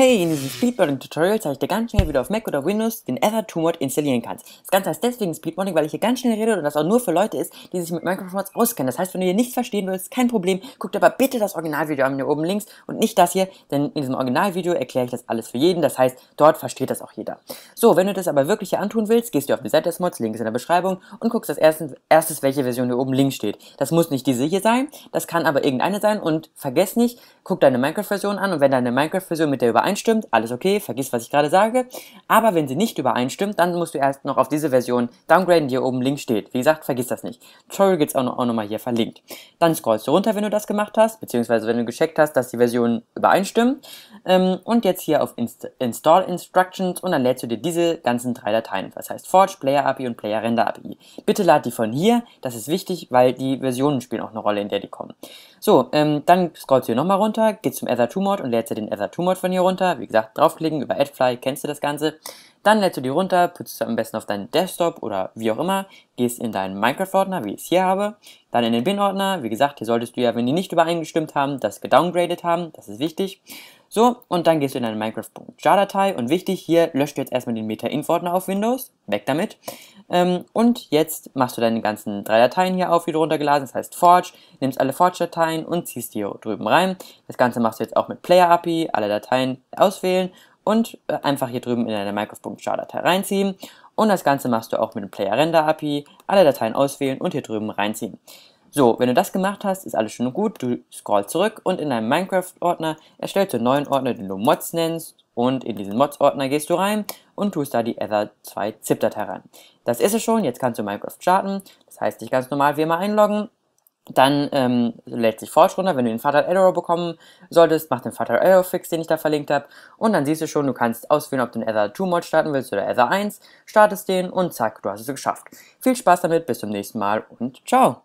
Hey, in diesem Speedboarding-Tutorial zeige ich dir ganz schnell, wie du auf Mac oder Windows den Ether2-Mod installieren kannst. Das Ganze heißt deswegen Speedboarding, weil ich hier ganz schnell rede und das auch nur für Leute ist, die sich mit Minecraft-Mods auskennen. Das heißt, wenn du hier nichts verstehen willst, kein Problem, guck dir aber bitte das Originalvideo an mir oben links und nicht das hier, denn in diesem Originalvideo erkläre ich das alles für jeden. Das heißt, dort versteht das auch jeder. So, wenn du das aber wirklich hier antun willst, gehst du auf die Seite des Mods, Link ist in der Beschreibung und guckst als erstes, erstes, welche Version hier oben links steht. Das muss nicht diese hier sein, das kann aber irgendeine sein und vergiss nicht, guck deine Minecraft-Version an und wenn deine Minecraft-Version mit der übereinstimmt, übereinstimmt, alles okay, vergiss, was ich gerade sage. Aber wenn sie nicht übereinstimmt, dann musst du erst noch auf diese Version downgraden, die hier oben links steht. Wie gesagt, vergiss das nicht. Tutorial gibt es auch nochmal hier verlinkt. Dann scrollst du runter, wenn du das gemacht hast, beziehungsweise wenn du gecheckt hast, dass die Versionen übereinstimmen. Ähm, und jetzt hier auf Inst Install Instructions und dann lädst du dir diese ganzen drei Dateien, Das heißt Forge, Player API und Player Render API. Bitte lad die von hier, das ist wichtig, weil die Versionen spielen auch eine Rolle, in der die kommen. So, ähm, dann scrollst du hier nochmal runter, gehst zum Ether2 Mod und lädst dir den Ether2 Mod von hier runter runter. Wie gesagt, draufklicken, über AdFly kennst du das Ganze. Dann lädst du die runter, putzt du am besten auf deinen Desktop oder wie auch immer, gehst in deinen Minecraft-Ordner, wie ich es hier habe, dann in den Bin-Ordner. Wie gesagt, hier solltest du ja, wenn die nicht übereingestimmt haben, das gedowngradet haben, das ist wichtig. So, und dann gehst du in deine Minecraft.jar-Datei und wichtig, hier löscht du jetzt erstmal den Meta-Info-Ordner auf Windows, weg damit. Ähm, und jetzt machst du deine ganzen drei Dateien hier auf, die du runtergeladen hast, das heißt Forge, nimmst alle Forge-Dateien und ziehst die hier drüben rein. Das Ganze machst du jetzt auch mit Player-API, alle Dateien auswählen und äh, einfach hier drüben in deine Minecraft.jar-Datei reinziehen. Und das Ganze machst du auch mit dem Player-Render-API, alle Dateien auswählen und hier drüben reinziehen. So, wenn du das gemacht hast, ist alles schon gut. Du scrollst zurück und in deinem Minecraft-Ordner erstellst du einen neuen Ordner, den du Mods nennst. Und in diesen Mods-Ordner gehst du rein und tust da die Ether 2 ZIP-Datei rein. Das ist es schon. Jetzt kannst du Minecraft starten. Das heißt, dich ganz normal wie immer einloggen. Dann ähm, lädt sich Forge runter, wenn du den Fatal Error bekommen solltest, mach den Fatal Error Fix, den ich da verlinkt habe. Und dann siehst du schon, du kannst auswählen, ob du den Ether 2 Mod starten willst oder Ether 1, startest den und zack, du hast es geschafft. Viel Spaß damit, bis zum nächsten Mal und ciao!